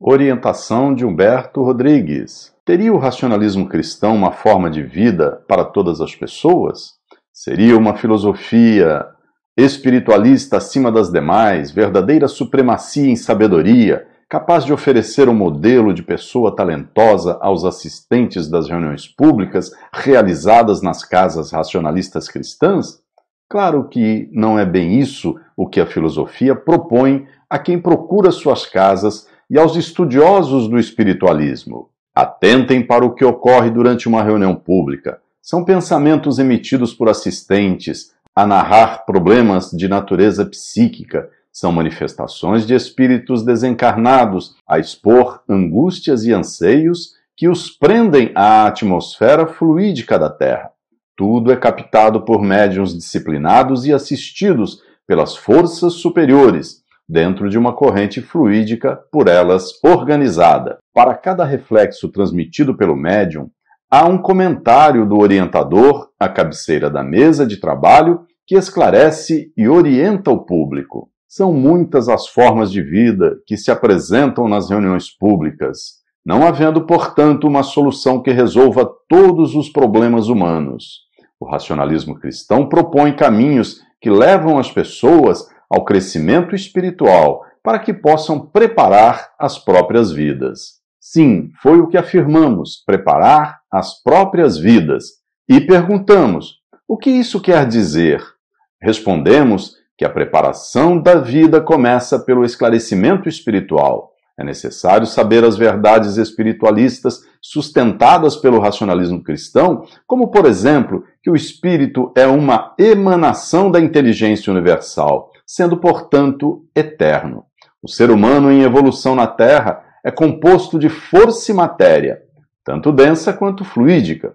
Orientação de Humberto Rodrigues. Teria o racionalismo cristão uma forma de vida para todas as pessoas? Seria uma filosofia espiritualista acima das demais, verdadeira supremacia em sabedoria, capaz de oferecer um modelo de pessoa talentosa aos assistentes das reuniões públicas realizadas nas casas racionalistas cristãs? Claro que não é bem isso o que a filosofia propõe a quem procura suas casas e aos estudiosos do espiritualismo. Atentem para o que ocorre durante uma reunião pública. São pensamentos emitidos por assistentes a narrar problemas de natureza psíquica. São manifestações de espíritos desencarnados a expor angústias e anseios que os prendem à atmosfera fluídica da Terra. Tudo é captado por médiums disciplinados e assistidos pelas forças superiores, dentro de uma corrente fluídica por elas organizada. Para cada reflexo transmitido pelo médium, há um comentário do orientador à cabeceira da mesa de trabalho que esclarece e orienta o público. São muitas as formas de vida que se apresentam nas reuniões públicas, não havendo, portanto, uma solução que resolva todos os problemas humanos. O racionalismo cristão propõe caminhos que levam as pessoas ao crescimento espiritual, para que possam preparar as próprias vidas. Sim, foi o que afirmamos, preparar as próprias vidas. E perguntamos: o que isso quer dizer? Respondemos que a preparação da vida começa pelo esclarecimento espiritual. É necessário saber as verdades espiritualistas sustentadas pelo racionalismo cristão, como, por exemplo, que o espírito é uma emanação da inteligência universal sendo, portanto, eterno. O ser humano em evolução na Terra é composto de força e matéria, tanto densa quanto fluídica,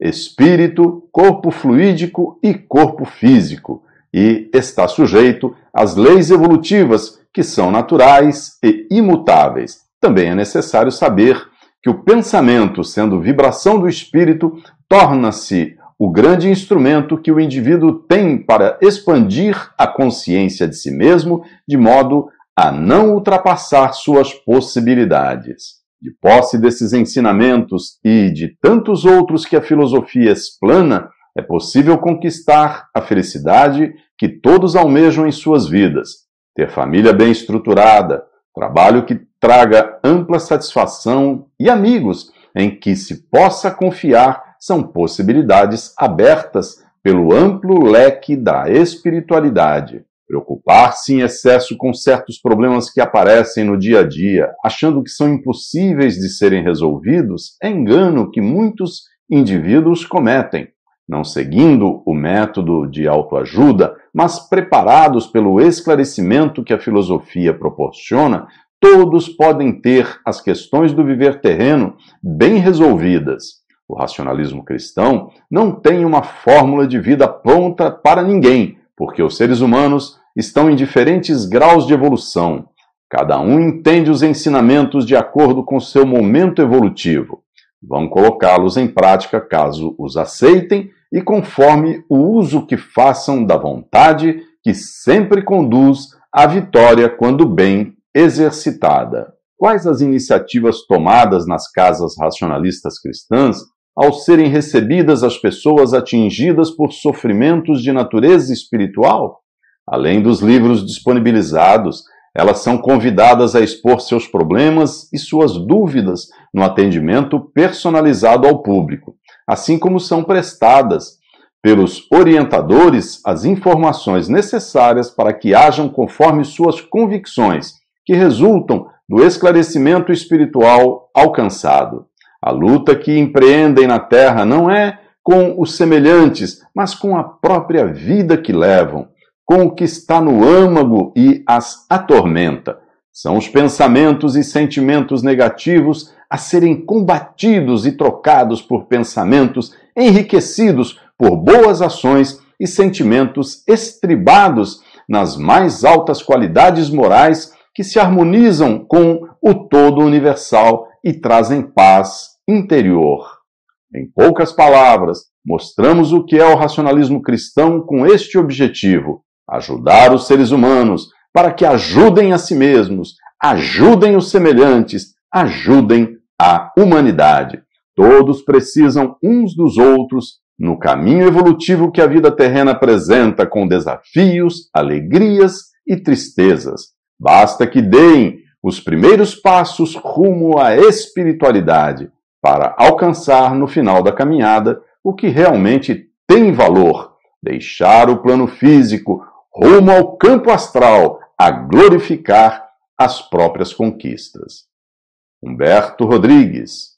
espírito, corpo fluídico e corpo físico, e está sujeito às leis evolutivas que são naturais e imutáveis. Também é necessário saber que o pensamento, sendo vibração do espírito, torna-se o grande instrumento que o indivíduo tem para expandir a consciência de si mesmo de modo a não ultrapassar suas possibilidades. De posse desses ensinamentos e de tantos outros que a filosofia explana, é possível conquistar a felicidade que todos almejam em suas vidas, ter família bem estruturada, trabalho que traga ampla satisfação e amigos em que se possa confiar são possibilidades abertas pelo amplo leque da espiritualidade. Preocupar-se em excesso com certos problemas que aparecem no dia a dia, achando que são impossíveis de serem resolvidos, é engano que muitos indivíduos cometem, não seguindo o método de autoajuda, mas preparados pelo esclarecimento que a filosofia proporciona, todos podem ter as questões do viver terreno bem resolvidas. O racionalismo cristão não tem uma fórmula de vida pronta para ninguém, porque os seres humanos estão em diferentes graus de evolução. Cada um entende os ensinamentos de acordo com seu momento evolutivo. Vão colocá-los em prática caso os aceitem e conforme o uso que façam da vontade, que sempre conduz à vitória quando bem exercitada. Quais as iniciativas tomadas nas casas racionalistas cristãs ao serem recebidas as pessoas atingidas por sofrimentos de natureza espiritual? Além dos livros disponibilizados, elas são convidadas a expor seus problemas e suas dúvidas no atendimento personalizado ao público, assim como são prestadas pelos orientadores as informações necessárias para que hajam conforme suas convicções, que resultam do esclarecimento espiritual alcançado. A luta que empreendem na terra não é com os semelhantes, mas com a própria vida que levam, com o que está no âmago e as atormenta. São os pensamentos e sentimentos negativos a serem combatidos e trocados por pensamentos enriquecidos por boas ações e sentimentos estribados nas mais altas qualidades morais que se harmonizam com o todo universal e trazem paz interior. Em poucas palavras, mostramos o que é o racionalismo cristão com este objetivo: ajudar os seres humanos para que ajudem a si mesmos, ajudem os semelhantes, ajudem a humanidade. Todos precisam uns dos outros no caminho evolutivo que a vida terrena apresenta, com desafios, alegrias e tristezas. Basta que deem os primeiros passos rumo à espiritualidade para alcançar no final da caminhada o que realmente tem valor, deixar o plano físico rumo ao campo astral, a glorificar as próprias conquistas. Humberto Rodrigues